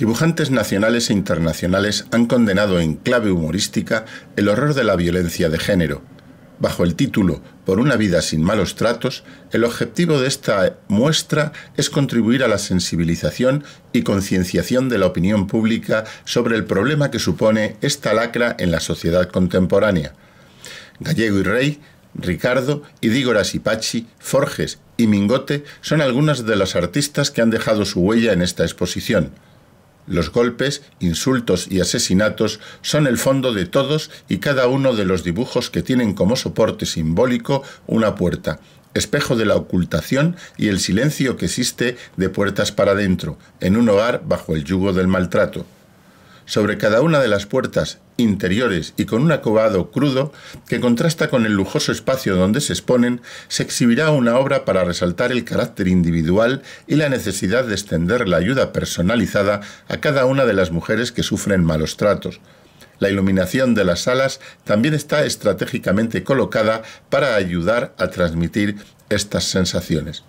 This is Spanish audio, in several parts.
Dibujantes nacionales e internacionales han condenado en clave humorística el horror de la violencia de género. Bajo el título Por una vida sin malos tratos, el objetivo de esta muestra es contribuir a la sensibilización y concienciación de la opinión pública sobre el problema que supone esta lacra en la sociedad contemporánea. Gallego y Rey, Ricardo, Idígoras y Pachi, Forges y Mingote son algunas de las artistas que han dejado su huella en esta exposición. Los golpes, insultos y asesinatos son el fondo de todos y cada uno de los dibujos que tienen como soporte simbólico una puerta, espejo de la ocultación y el silencio que existe de puertas para adentro, en un hogar bajo el yugo del maltrato sobre cada una de las puertas interiores y con un acobado crudo que contrasta con el lujoso espacio donde se exponen, se exhibirá una obra para resaltar el carácter individual y la necesidad de extender la ayuda personalizada a cada una de las mujeres que sufren malos tratos. La iluminación de las salas también está estratégicamente colocada para ayudar a transmitir estas sensaciones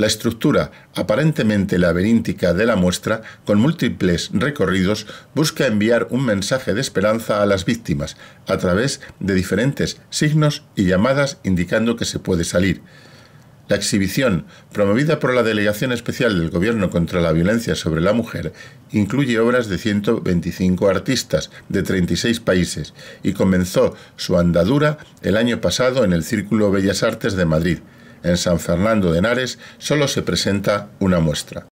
la estructura aparentemente laberíntica de la muestra, con múltiples recorridos, busca enviar un mensaje de esperanza a las víctimas, a través de diferentes signos y llamadas indicando que se puede salir. La exhibición, promovida por la Delegación Especial del Gobierno contra la Violencia sobre la Mujer, incluye obras de 125 artistas de 36 países y comenzó su andadura el año pasado en el Círculo Bellas Artes de Madrid en San Fernando de Henares solo se presenta una muestra.